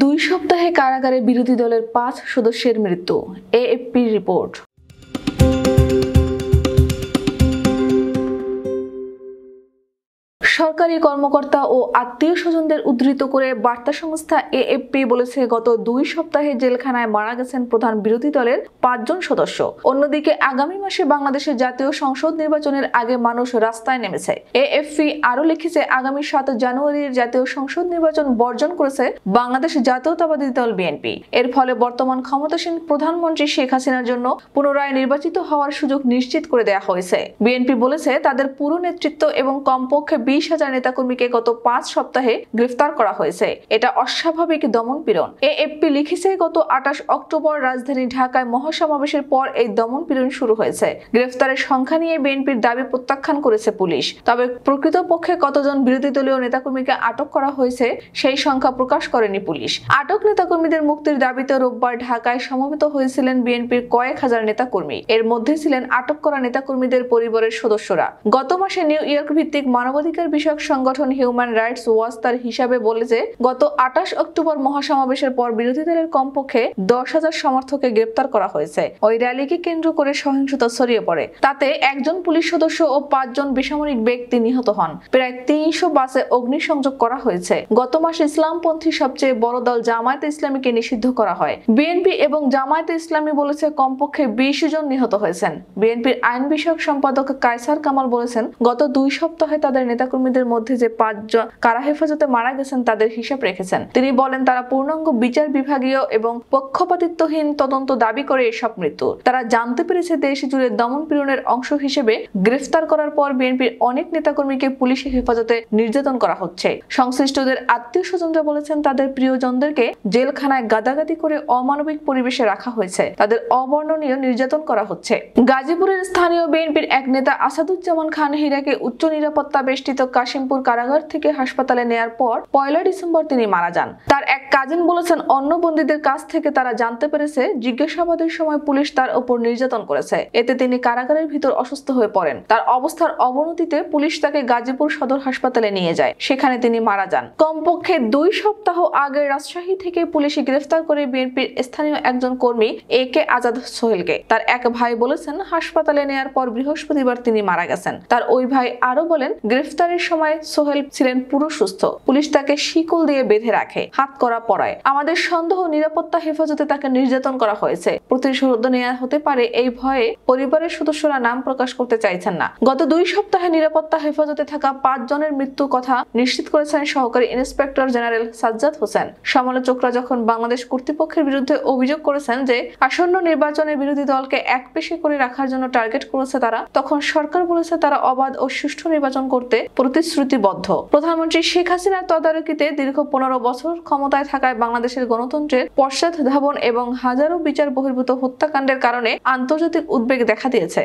দুই সপ্তাহে কারাগারে বিরোধী দলের পাঁচ সদস্যের মৃত্যু এএফপির রিপোর্ট সরকারি কর্মকর্তা ও আত্মীয় স্বজনদের উদ্ধৃত করে বার্তা সংস্থা এএফপি বলেছে গত দুই সপ্তাহে জেলখানায় মারা গেছেন প্রধান বিরোধী দলের পাঁচজন সদস্য অন্যদিকে আগামী মাসে বাংলাদেশের জাতীয় সংসদ নির্বাচনের আগে মানুষ রাস্তায় নেমেছে এএফপি আরও লিখেছে আগামী সাত জানুয়ারির জাতীয় সংসদ নির্বাচন বর্জন করেছে বাংলাদেশ জাতীয়তাবাদী দল বিএনপি এর ফলে বর্তমান ক্ষমতাসীন প্রধানমন্ত্রী শেখ হাসিনার জন্য পুনরায় নির্বাচিত হওয়ার সুযোগ নিশ্চিত করে দেয়া হয়েছে বিএনপি বলেছে তাদের পুরো নেতৃত্ব এবং কমপক্ষে বিশ হাজার নেতা কর্মীকে গত পাঁচ সপ্তাহে গ্রেফতার করা হয়েছে এটা অস্বাভাবিক দমন পীড়ন এফপি লিখেছে গত আটাশ অক্টোবর রাজধানী ঢাকায় মহাসমাবেশের পর এই দমন পীড়ন শুরু হয়েছে গ্রেফতারের সংখ্যা নিয়ে বিএনপির দাবি প্রত্যাখ্যান করেছে পুলিশ তবে প্রকৃতপক্ষে কতজন বিরোধী দলীয় নেতাকর্মীকে আটক করা হয়েছে সেই সংখ্যা প্রকাশ করেনি পুলিশ আটক নেতাকর্মীদের মুক্তির দাবিতে রোববার ঢাকায় সমবেত হয়েছিলেন বিএনপির কয়েক হাজার নেতাকর্মী এর মধ্যে ছিলেন আটক করা নেতাকর্মীদের পরিবারের সদস্যরা গত মাসে নিউ ইয়র্ক ভিত্তিক মানবাধিকার বিষয়ক সংগঠন হিউম্যান রাইটস ওয়াচ তার হিসাবে বলেছে গত আঠাশ অক্টোবর মহাসমাবেশের পর বিরোধী দলের কমপক্ষে দশ হাজার সমর্থককে গ্রেপ্তার করা হয়েছে ওই র্যালিকে কেন্দ্র করে সহিংসতা ছড়িয়ে পড়ে তাতে একজন পুলিশ সদস্য ও পাঁচজন বেসামরিক ব্যক্তি নিহত হন প্রায় তিনশো বাসে অগ্নিসংযোগ করা হয়েছে গত মাসে ইসলামপন্থী সবচেয়ে বড় দল জামায়াত ইসলামীকে নিষিদ্ধ করা হয় বিএনপি এবং জামায়াত ইসলামী বলেছে কমপক্ষে বিশ জন নিহত হয়েছেন বিএনপির আইন বিষয়ক সম্পাদক কায়সার কামাল বলেছেন গত দুই সপ্তাহে তাদের নেতাকর্মী কর্মীদের মধ্যে যে পাঁচজন কারা হেফাজতে মারা গেছেন তাদের হিসাব রেখেছেন তিনি বলেন তারা পূর্ণাঙ্গ বিচার বিভাগীয় এবং পক্ষপাতিত্বহীন তদন্ত দাবি করে এসব মৃত্যু তারা জানতে পেরেছে দেশ জুড়ে দমন পীড়নের অংশ হিসেবে গ্রেফতার করার পর বিএনপির অনেক নেতাকর্মীকে পুলিশে হেফাজতে নির্যাতন করা হচ্ছে সংশ্লিষ্টদের আত্মীয় স্বজনরা বলেছেন তাদের প্রিয়জনদেরকে জেলখানায় গাদাগাদি করে অমানবিক পরিবেশে রাখা হয়েছে তাদের অবর্ণনীয় নির্যাতন করা হচ্ছে গাজীপুরের স্থানীয় বিএনপির এক নেতা আসাদুজ্জামান খান হীরাকে উচ্চ নিরাপত্তা বেষ্টিত কাশিমপুর কারাগার থেকে হাসপাতালে নেয়ার পর পয়লা ডিসেম্বর তিনি মারা যান তার এক কাজিন বলেছেন অন্য বন্দীদের কাছ থেকে তারা জানতে পেরেছে জিজ্ঞাসাবাদের সময় পুলিশ তার উপর নির্যাতন করেছে এতে তিনি কারাগারের ভিতর অসুস্থ হয়ে পড়েন তার অবস্থার অবনতিতে পুলিশ তাকে গাজীপুর সদর হাসপাতালে নিয়ে যায় সেখানে তিনি মারা যান কমপক্ষে দুই সপ্তাহ আগে রাজশাহী থেকে পুলিশে গ্রেফতার করে বিএনপির স্থানীয় একজন কর্মী এ কে আজাদ সোহেলকে তার এক ভাই বলেছেন হাসপাতালে নেয়ার পর বৃহস্পতিবার তিনি মারা গেছেন তার ওই ভাই আরো বলেন গ্রেফতারের হামলার সময় সোহেল ছিলেন পুরো সুস্থ পুলিশ তাকে শিকল দিয়ে বেঁধে রাখে হাত করা পড়ায় আমাদের সন্দেহ নিরাপত্তা হেফাজতে তাকে নির্যাতন করা হয়েছে প্রতিশোধ নেওয়া হতে পারে এই ভয়ে পরিবারের সদস্যরা নাম প্রকাশ করতে চাইছেন না গত দুই সপ্তাহে নিরাপত্তা হেফাজতে থাকা পাঁচ জনের মৃত্যু কথা নিশ্চিত করেছেন সহকারী ইন্সপেক্টর জেনারেল সাজ্জাদ হোসেন সমালোচকরা যখন বাংলাদেশ কর্তৃপক্ষের বিরুদ্ধে অভিযোগ করেছেন যে আসন্ন নির্বাচনে বিরোধী দলকে এক পেশে করে রাখার জন্য টার্গেট করেছে তারা তখন সরকার বলেছে তারা অবাধ ও সুষ্ঠু নির্বাচন করতে প্রতিশ্রুতিবদ্ধ প্রধানমন্ত্রী শেখ হাসিনার তদারকিতে দীর্ঘ পনেরো বছর ক্ষমতায় থাকায় বাংলাদেশের গণতন্ত্রের পশ্চাৎ ধাবন এবং হাজারো বিচার বহির্ভূত হত্যাকাণ্ডের কারণে আন্তর্জাতিক উদ্বেগ দেখা দিয়েছে